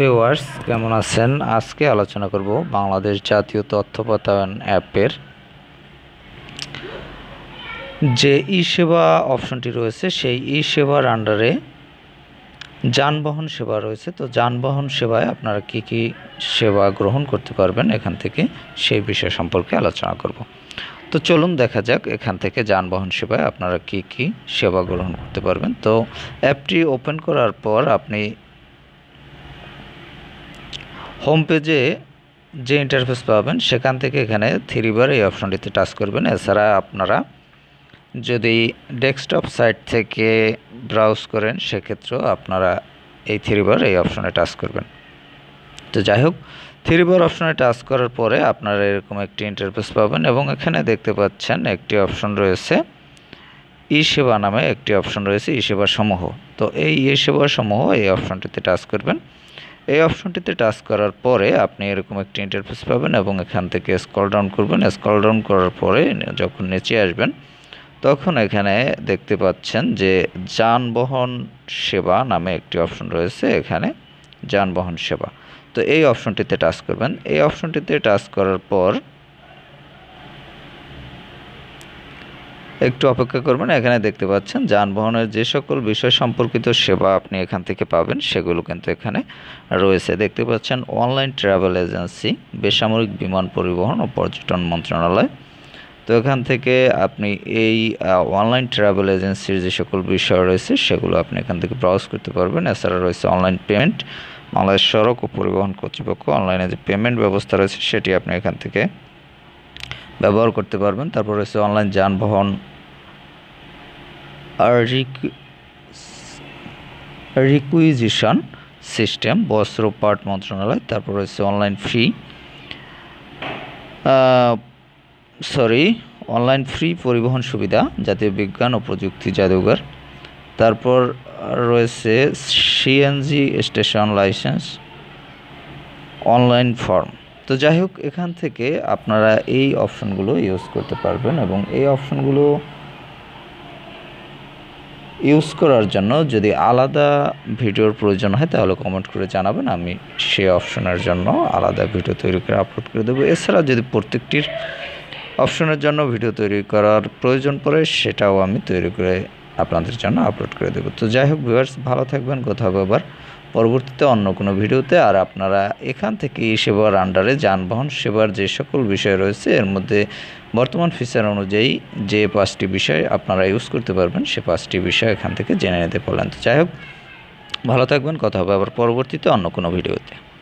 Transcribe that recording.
viewers কেমন আছেন আজকে আলোচনা করব বাংলাদেশ জাতীয় তথ্য প্রত্যায়ন অ্যাপের যে ই সেবা অপশনটি রয়েছে সেই ই সেবার আন্ডারে যানবাহন সেবা রয়েছে তো যানবাহন সেবায় আপনারা কি কি সেবা গ্রহণ করতে পারবেন এখান থেকে সেই বিষয় সম্পর্কে আলোচনা করব তো চলুন দেখা যাক এখান থেকে যানবাহন সেবায় আপনারা কি কি সেবা গ্রহণ করতে পারবেন তো অ্যাপটি ওপেন করার পর আপনি হোম পেজে যে ইন্টারফেস পাবেন সেখান থেকে এখানে থ্রিবার এই অপশনটিতে টাচ করবেন এছাড়া আপনারা যদি ডেস্কটপ সাইট থেকে ব্রাউজ করেন সেক্ষেত্রেও আপনারা এই থ্রিবার এই অপশনে টাচ করবেন তো যাই হোক থ্রিবার অপশনে টাচ করার পরে আপনারা এরকম একটি ইন্টারফেস পাবেন এবং এখানে দেখতে পাচ্ছেন একটি অপশন রয়েছে ই সেবা নামে একটি অপশন রয়েছে ই সেবা সমূহ তো এই ই সেবা সমূহ এই অপশনটিতে টাচ করবেন এই অপশনটিতে টাচ করার পরে আপনি এরকম একটি ইন্টারফেস পাবেন এবং এখান থেকে স্কল ডাউন করবেন স্কল ডাউন করার পরে যখন নিচে আসবেন তখন এখানে দেখতে পাচ্ছেন যে যানবাহন সেবা নামে একটি অপশন রয়েছে এখানে যানবাহন সেবা তো এই অপশনটিতে টাচ করবেন এই অপশনটিতে টাচ করার পর একটু অপেক্ষা করবেন এখানে দেখতে পাচ্ছেন যানবাহনের যে সকল বিষয় সম্পর্কিত সেবা আপনি এখান থেকে পাবেন সেগুলো কিন্তু এখানে রয়েছে দেখতে পাচ্ছেন অনলাইন ট্রাভেল এজেন্সি বেসামরিক বিমান পরিবহন ও পর্যটন মন্ত্রণালয় তো এখান থেকে আপনি এই অনলাইন ট্রাভেল এজেন্সির যে সকল বিষয় রয়েছে সেগুলো আপনি এখান থেকে ব্রাউজ করতে পারবেন এছাড়া রয়েছে অনলাইন পেমেন্ট বাংলাদেশ সড়ক ও পরিবহন কর্তৃপক্ষ অনলাইনে যে পেমেন্ট ব্যবস্থা রয়েছে সেটি আপনি এখান থেকে ব্যবহার করতে পারবেন তারপর রয়েছে অনলাইন যানবাহন রিকুইজিশন সিস্টেম বস্ত্র পাট মন্ত্রণালয় তারপর রয়েছে online free sorry online free পরিবহন সুবিধা জাতীয় বিজ্ঞান ও প্রযুক্তি জাদুঘর তারপর রয়েছে CNG station licence online form তো যাই হোক এখান থেকে আপনারা এই অপশানগুলো ইউজ করতে পারবেন এবং এই অপশানগুলো ইউজ করার জন্য যদি আলাদা ভিডিওর প্রয়োজন হয় তাহলে কমেন্ট করে জানাবেন আমি সেই অপশনের জন্য আলাদা ভিডিও তৈরি করে আপলোড করে দেবো এছাড়া যদি প্রত্যেকটির অপশনের জন্য ভিডিও তৈরি করার প্রয়োজন পড়ে সেটাও আমি তৈরি করে আপনাদের জন্য আপলোড করে দেবো তো যাই হোক ভিউয়ার্স ভালো থাকবেন কোথাও আবার পরবর্তীতে অন্য কোনো ভিডিওতে আর আপনারা এখান থেকে সেবার আন্ডারে যানবাহন সেবার যে সকল বিষয় রয়েছে এর মধ্যে বর্তমান ফিচার অনুযায়ী যে পাঁচটি বিষয় আপনারা ইউজ করতে পারবেন সে পাঁচটি বিষয় এখান থেকে জেনে নিতে পারলেন তো যাই হোক ভালো থাকবেন কথা হবে আবার পরবর্তীতে অন্য কোনো ভিডিওতে